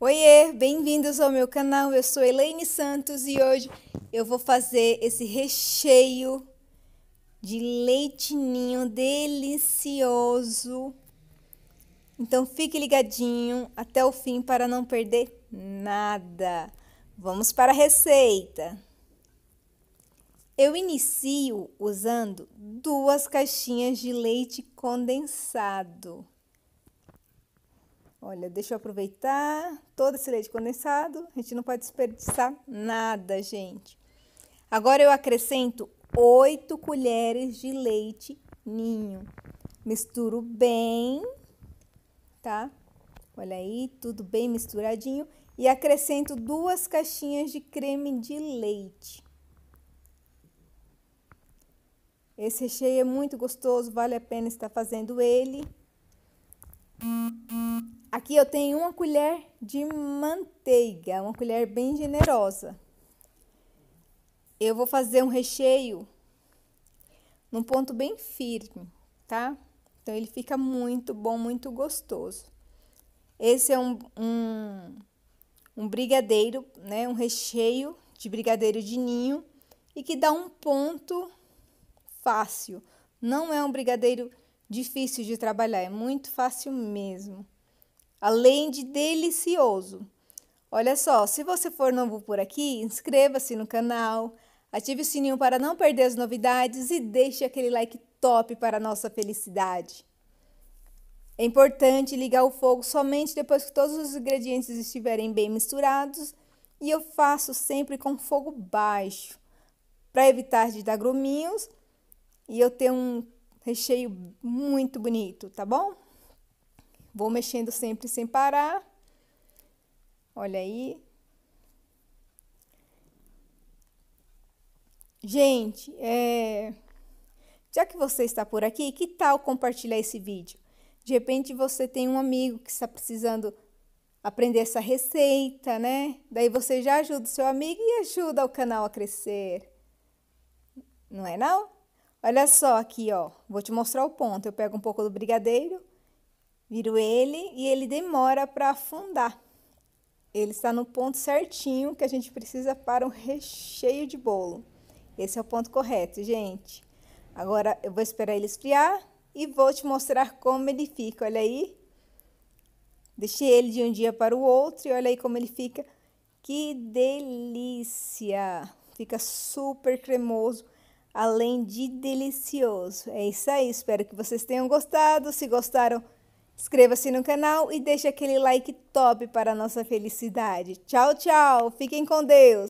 Oiê, bem-vindos ao meu canal. Eu sou Elaine Santos e hoje eu vou fazer esse recheio de leitinho delicioso. Então fique ligadinho até o fim para não perder nada. Vamos para a receita. Eu inicio usando duas caixinhas de leite condensado Olha, deixa eu aproveitar todo esse leite condensado. A gente não pode desperdiçar nada, gente. Agora eu acrescento 8 colheres de leite ninho. Misturo bem, tá? Olha aí, tudo bem misturadinho. E acrescento duas caixinhas de creme de leite. Esse recheio é muito gostoso, vale a pena estar fazendo ele. Aqui eu tenho uma colher de manteiga, uma colher bem generosa. Eu vou fazer um recheio num ponto bem firme, tá? Então ele fica muito bom, muito gostoso. Esse é um, um, um brigadeiro, né? Um recheio de brigadeiro de ninho e que dá um ponto fácil. Não é um brigadeiro difícil de trabalhar, é muito fácil mesmo além de delicioso. Olha só, se você for novo por aqui, inscreva-se no canal, ative o sininho para não perder as novidades e deixe aquele like top para a nossa felicidade. É importante ligar o fogo somente depois que todos os ingredientes estiverem bem misturados e eu faço sempre com fogo baixo para evitar de dar gruminhos e eu ter um recheio muito bonito, tá bom? Vou mexendo sempre sem parar. Olha aí. Gente, é... já que você está por aqui, que tal compartilhar esse vídeo? De repente você tem um amigo que está precisando aprender essa receita, né? Daí você já ajuda o seu amigo e ajuda o canal a crescer. Não é não? Olha só aqui, ó. Vou te mostrar o ponto. Eu pego um pouco do brigadeiro, Viro ele e ele demora para afundar. Ele está no ponto certinho que a gente precisa para um recheio de bolo. Esse é o ponto correto, gente. Agora eu vou esperar ele esfriar e vou te mostrar como ele fica. Olha aí. Deixei ele de um dia para o outro e olha aí como ele fica. Que delícia! Fica super cremoso, além de delicioso. É isso aí, espero que vocês tenham gostado. Se gostaram, Inscreva-se no canal e deixe aquele like top para a nossa felicidade. Tchau, tchau. Fiquem com Deus.